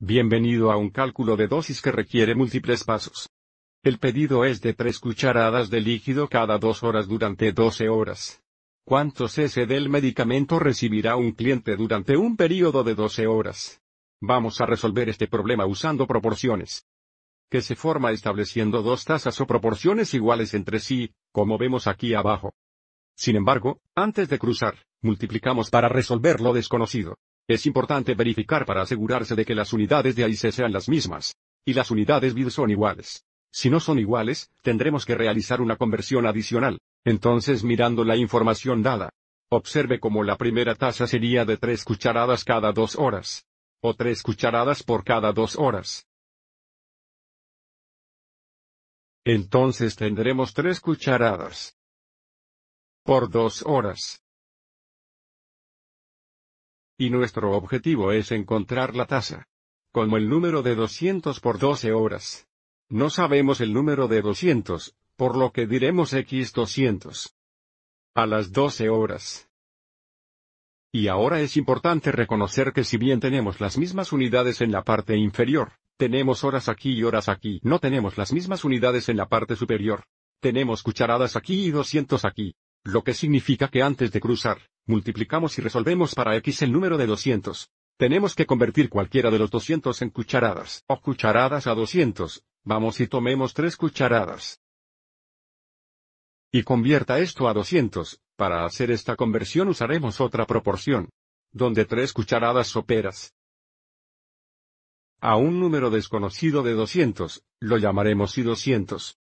Bienvenido a un cálculo de dosis que requiere múltiples pasos. El pedido es de tres cucharadas de líquido cada dos horas durante 12 horas. ¿Cuántos cc del medicamento recibirá un cliente durante un período de 12 horas? Vamos a resolver este problema usando proporciones. Que se forma estableciendo dos tasas o proporciones iguales entre sí, como vemos aquí abajo. Sin embargo, antes de cruzar, multiplicamos para resolver lo desconocido. Es importante verificar para asegurarse de que las unidades de AIC sean las mismas. Y las unidades BID son iguales. Si no son iguales, tendremos que realizar una conversión adicional. Entonces mirando la información dada. Observe cómo la primera tasa sería de 3 cucharadas cada 2 horas. O 3 cucharadas por cada 2 horas. Entonces tendremos 3 cucharadas. Por 2 horas. Y nuestro objetivo es encontrar la tasa. Como el número de 200 por 12 horas. No sabemos el número de 200, por lo que diremos X200. A las 12 horas. Y ahora es importante reconocer que si bien tenemos las mismas unidades en la parte inferior, tenemos horas aquí y horas aquí, no tenemos las mismas unidades en la parte superior. Tenemos cucharadas aquí y 200 aquí. Lo que significa que antes de cruzar, multiplicamos y resolvemos para x el número de 200. Tenemos que convertir cualquiera de los 200 en cucharadas, o oh, cucharadas a 200, vamos y tomemos 3 cucharadas. Y convierta esto a 200, para hacer esta conversión usaremos otra proporción, donde 3 cucharadas soperas. A un número desconocido de 200, lo llamaremos y 200.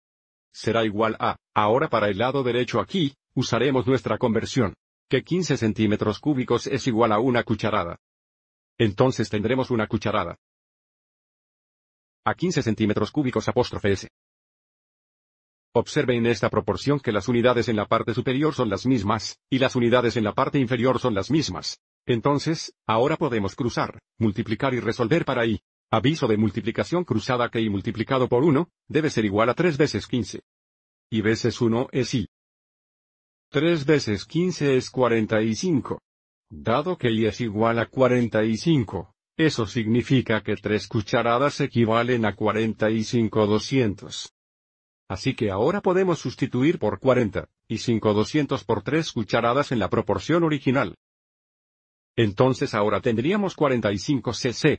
Será igual a, ahora para el lado derecho aquí, usaremos nuestra conversión que 15 centímetros cúbicos es igual a una cucharada. Entonces tendremos una cucharada. A 15 centímetros cúbicos apóstrofe S. Observe en esta proporción que las unidades en la parte superior son las mismas, y las unidades en la parte inferior son las mismas. Entonces, ahora podemos cruzar, multiplicar y resolver para i. Aviso de multiplicación cruzada que i multiplicado por 1, debe ser igual a 3 veces 15. Y veces 1 es i. 3 veces 15 es 45. Dado que y es igual a 45, eso significa que 3 cucharadas equivalen a 45 200. Así que ahora podemos sustituir por 40, y 5 200 por 3 cucharadas en la proporción original. Entonces ahora tendríamos 45 cc.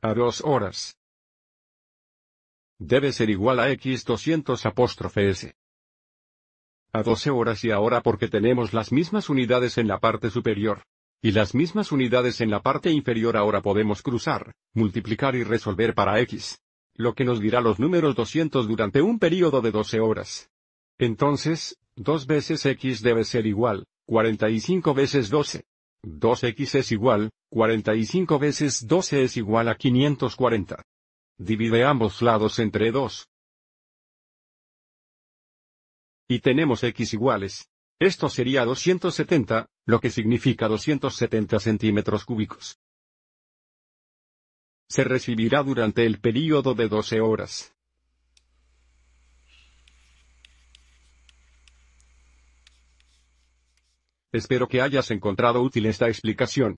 A dos horas. Debe ser igual a x 200 apóstrofe s a 12 horas y ahora porque tenemos las mismas unidades en la parte superior y las mismas unidades en la parte inferior ahora podemos cruzar, multiplicar y resolver para x, lo que nos dirá los números 200 durante un periodo de 12 horas. Entonces, 2 veces x debe ser igual, 45 veces 12. 2x es igual, 45 veces 12 es igual a 540. Divide ambos lados entre 2, y tenemos x iguales. Esto sería 270, lo que significa 270 centímetros cúbicos. Se recibirá durante el período de 12 horas. Espero que hayas encontrado útil esta explicación.